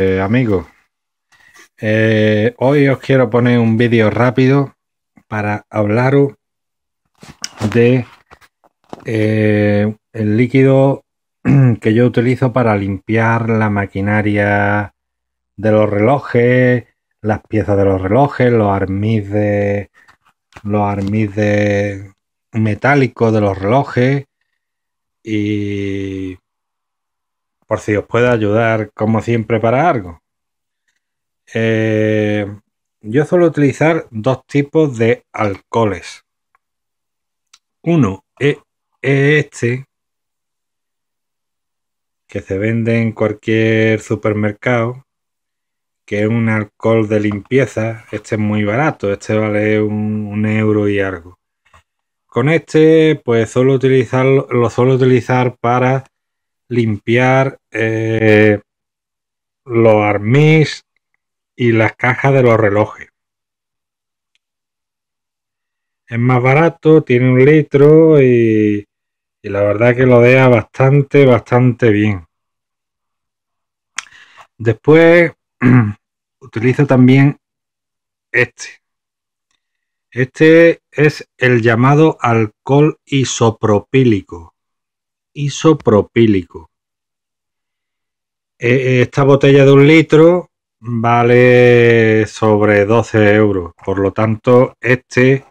Eh, amigos, eh, hoy os quiero poner un vídeo rápido para hablaros de eh, el líquido que yo utilizo para limpiar la maquinaria de los relojes, las piezas de los relojes, los armis de los armis de metálicos de los relojes y por si os puede ayudar, como siempre, para algo. Eh, yo suelo utilizar dos tipos de alcoholes. Uno es e este, que se vende en cualquier supermercado, que es un alcohol de limpieza. Este es muy barato, este vale un, euro y algo. Con este, pues suelo utilizarlo, lo suelo utilizar para limpiar eh, los armis y las cajas de los relojes. Es más barato, tiene un litro y, y la verdad que lo deja bastante, bastante bien. Después utilizo también este. Este es el llamado alcohol isopropílico isopropílico. E, e, esta botella de un litro vale sobre 12 euros. Por lo tanto, este,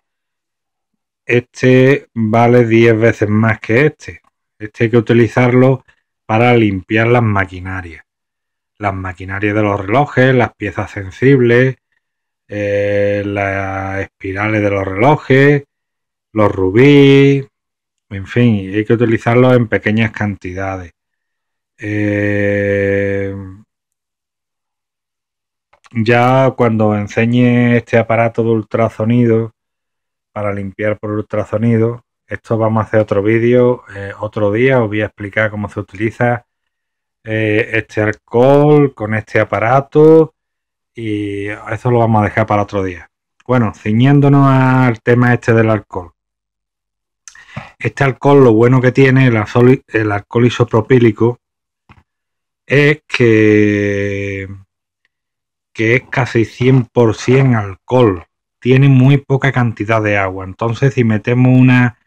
este vale 10 veces más que este. Este hay que utilizarlo para limpiar las maquinarias. Las maquinarias de los relojes, las piezas sensibles, eh, las espirales de los relojes, los rubíes, en fin, hay que utilizarlo en pequeñas cantidades. Eh, ya cuando enseñe este aparato de ultrasonido para limpiar por ultrasonido, esto vamos a hacer otro vídeo eh, otro día. Os voy a explicar cómo se utiliza eh, este alcohol con este aparato y eso lo vamos a dejar para otro día. Bueno, ciñéndonos al tema este del alcohol. Este alcohol, lo bueno que tiene el, alcohol isopropílico es que, es casi 100% alcohol. Tiene muy poca cantidad de agua. Entonces, si metemos una,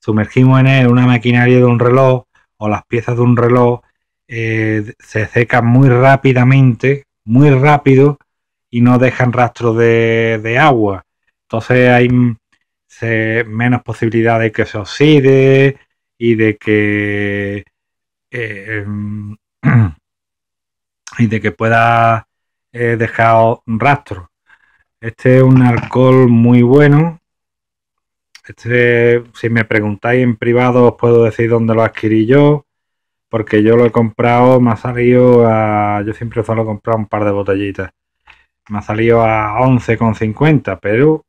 sumergimos en él una maquinaria de un reloj o las piezas de un reloj, eh, se secan muy rápidamente, muy rápido y no dejan rastro de agua. Entonces hay menos posibilidad de que se oxide y de que eh, em, y de que pueda eh, dejar un rastro. Este es un alcohol muy bueno. Este, si me preguntáis en privado, os puedo decir dónde lo adquirí yo, porque yo lo he comprado, me ha salido a. Yo siempre solo he comprado un par de botellitas. Me ha salido a 11,50, pero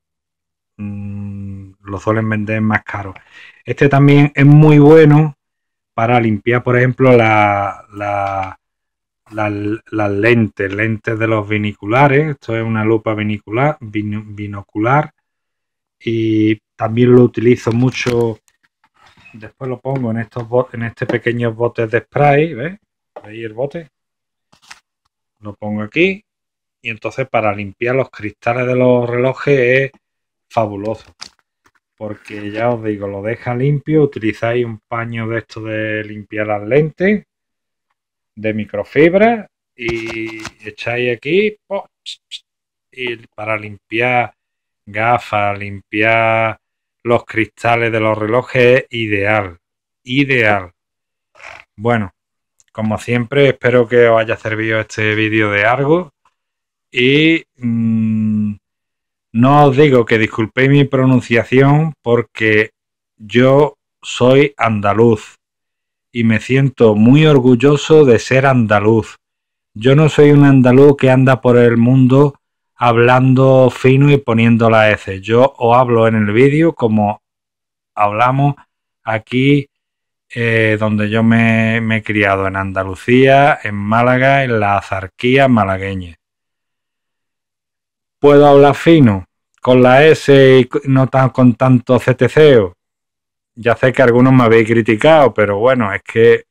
lo suelen vender más caro. Este también es muy bueno para limpiar, por ejemplo, la, las lentes, lentes de los viniculares. Esto es una lupa vinicular, binocular. Y también lo utilizo mucho. Después lo pongo en estos en este pequeño bote de spray. ¿Veis? ¿Veis el bote? Lo pongo aquí. Y entonces para limpiar los cristales de los relojes es fabuloso porque ya os digo, lo deja limpio, utilizáis un paño de esto de limpiar las lentes de microfibra y echáis aquí y para limpiar gafas, limpiar los cristales de los relojes, ideal, ideal. Bueno, como siempre, espero que os haya servido este vídeo de algo y mm, no os digo que disculpéis mi pronunciación porque yo soy andaluz y me siento muy orgulloso de ser andaluz. Yo no soy un andaluz que anda por el mundo hablando fino y poniendo la S. Yo os hablo en el vídeo como hablamos aquí eh, donde yo me, me, he criado, en Andalucía, en Málaga, en la azarquía malagueña puedo hablar fino, con la S y no con tanto ceteceo. Ya sé que algunos me habéis criticado, pero bueno, es que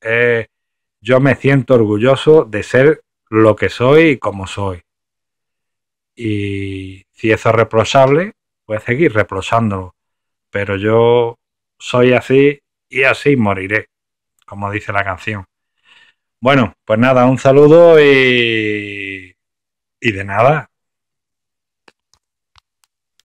eh, yo me siento orgulloso de ser lo que soy y como soy. Y si eso es reprochable, voy pues a seguir reprochándolo. Pero yo soy así y así moriré, como dice la canción. Bueno, pues nada, un saludo y y de nada,